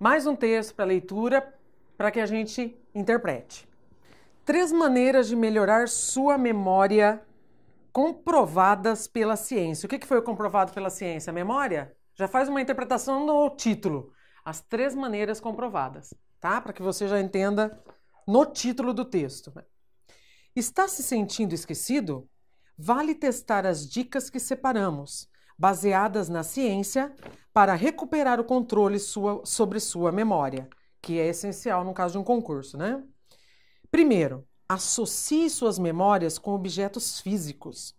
mais um texto para leitura para que a gente interprete. Três maneiras de melhorar sua memória comprovadas pela ciência. O que, foi comprovado pela ciência? A memória? Já faz uma interpretação no título. As três maneiras comprovadas, tá? Para que você já entenda no título do texto. Está se sentindo esquecido? Vale testar as dicas que separamos baseadas na ciência, para recuperar o controle sua, sobre sua memória, que é essencial no caso de um concurso, né? Primeiro, associe suas memórias com objetos físicos.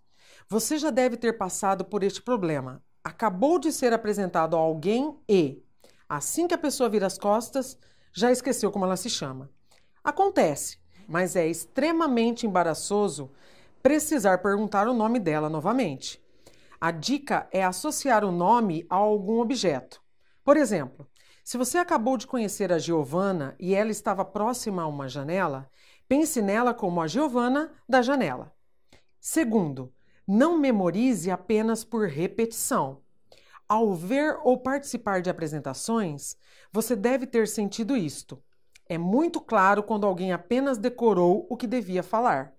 Você já deve ter passado por este problema. Acabou de ser apresentado a alguém e, assim que a pessoa vira as costas, já esqueceu como ela se chama. Acontece, mas é extremamente embaraçoso precisar perguntar o nome dela novamente. A dica é associar o nome a algum objeto. Por exemplo, se você acabou de conhecer a Giovana e ela estava próxima a uma janela, pense nela como a Giovana da janela. Segundo, não memorize apenas por repetição. Ao ver ou participar de apresentações, você deve ter sentido isto. É muito claro quando alguém apenas decorou o que devia falar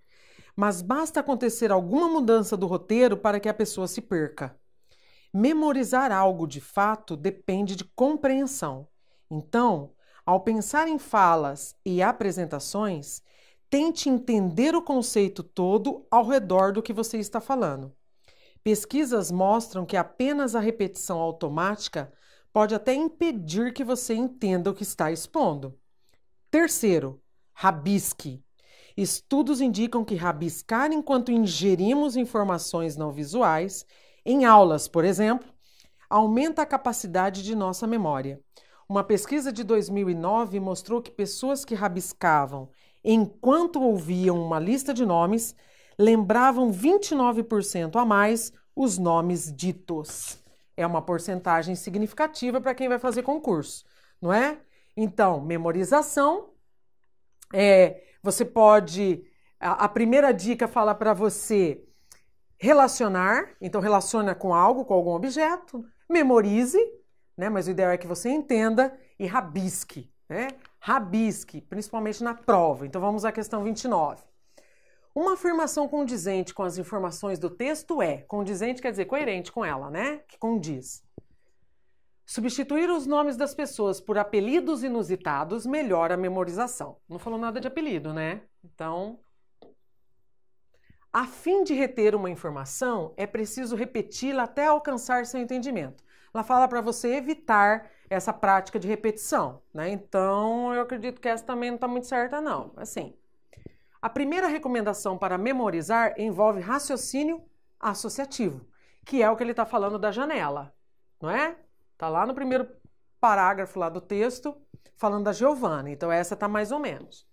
mas basta acontecer alguma mudança do roteiro para que a pessoa se perca. Memorizar algo de fato depende de compreensão. Então, ao pensar em falas e apresentações, tente entender o conceito todo ao redor do que você está falando. Pesquisas mostram que apenas a repetição automática pode até impedir que você entenda o que está expondo. Terceiro, rabisque. Estudos indicam que rabiscar enquanto ingerimos informações não visuais, em aulas, por exemplo, aumenta a capacidade de nossa memória. Uma pesquisa de 2009 mostrou que pessoas que rabiscavam enquanto ouviam uma lista de nomes lembravam 29% a mais os nomes ditos. É uma porcentagem significativa para quem vai fazer concurso, não é? Então, memorização é, você pode. A, a primeira dica é fala para você relacionar, então relaciona com algo, com algum objeto, memorize, né? Mas o ideal é que você entenda e rabisque, né? Rabisque, principalmente na prova. Então vamos à questão 29. Uma afirmação condizente com as informações do texto é, condizente quer dizer coerente com ela, né? Que condiz. Substituir os nomes das pessoas por apelidos inusitados melhora a memorização. Não falou nada de apelido, né? Então, a fim de reter uma informação, é preciso repeti-la até alcançar seu entendimento. Ela fala para você evitar essa prática de repetição, né? Então, eu acredito que essa também não está muito certa, não. Assim, a primeira recomendação para memorizar envolve raciocínio associativo, que é o que ele está falando da janela, não é? Tá lá no primeiro parágrafo lá do texto, falando da Giovanna. Então essa tá mais ou menos.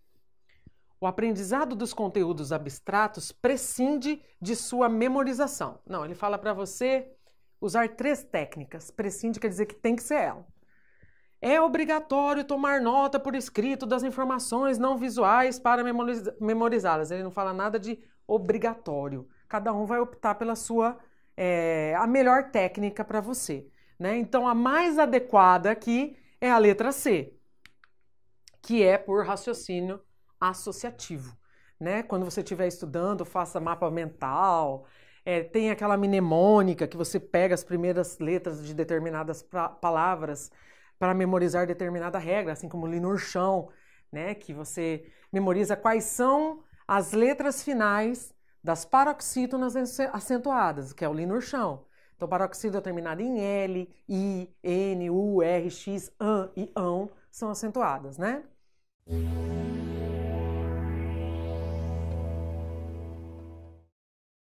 O aprendizado dos conteúdos abstratos prescinde de sua memorização. Não, ele fala para você usar três técnicas. Prescinde quer dizer que tem que ser ela. É obrigatório tomar nota por escrito das informações não visuais para memorizá-las. Ele não fala nada de obrigatório. Cada um vai optar pela sua é, a melhor técnica para você. Né? Então a mais adequada aqui é a letra C, que é por raciocínio associativo. Né? Quando você estiver estudando, faça mapa mental, é, tem aquela mnemônica que você pega as primeiras letras de determinadas palavras para memorizar determinada regra, assim como Linurchão, né? que você memoriza quais são as letras finais das paroxítonas acentuadas, que é o Linurchão. Então, paroxítono determinado em L, I, N, U, R, X, AN e ÃO são acentuadas, né?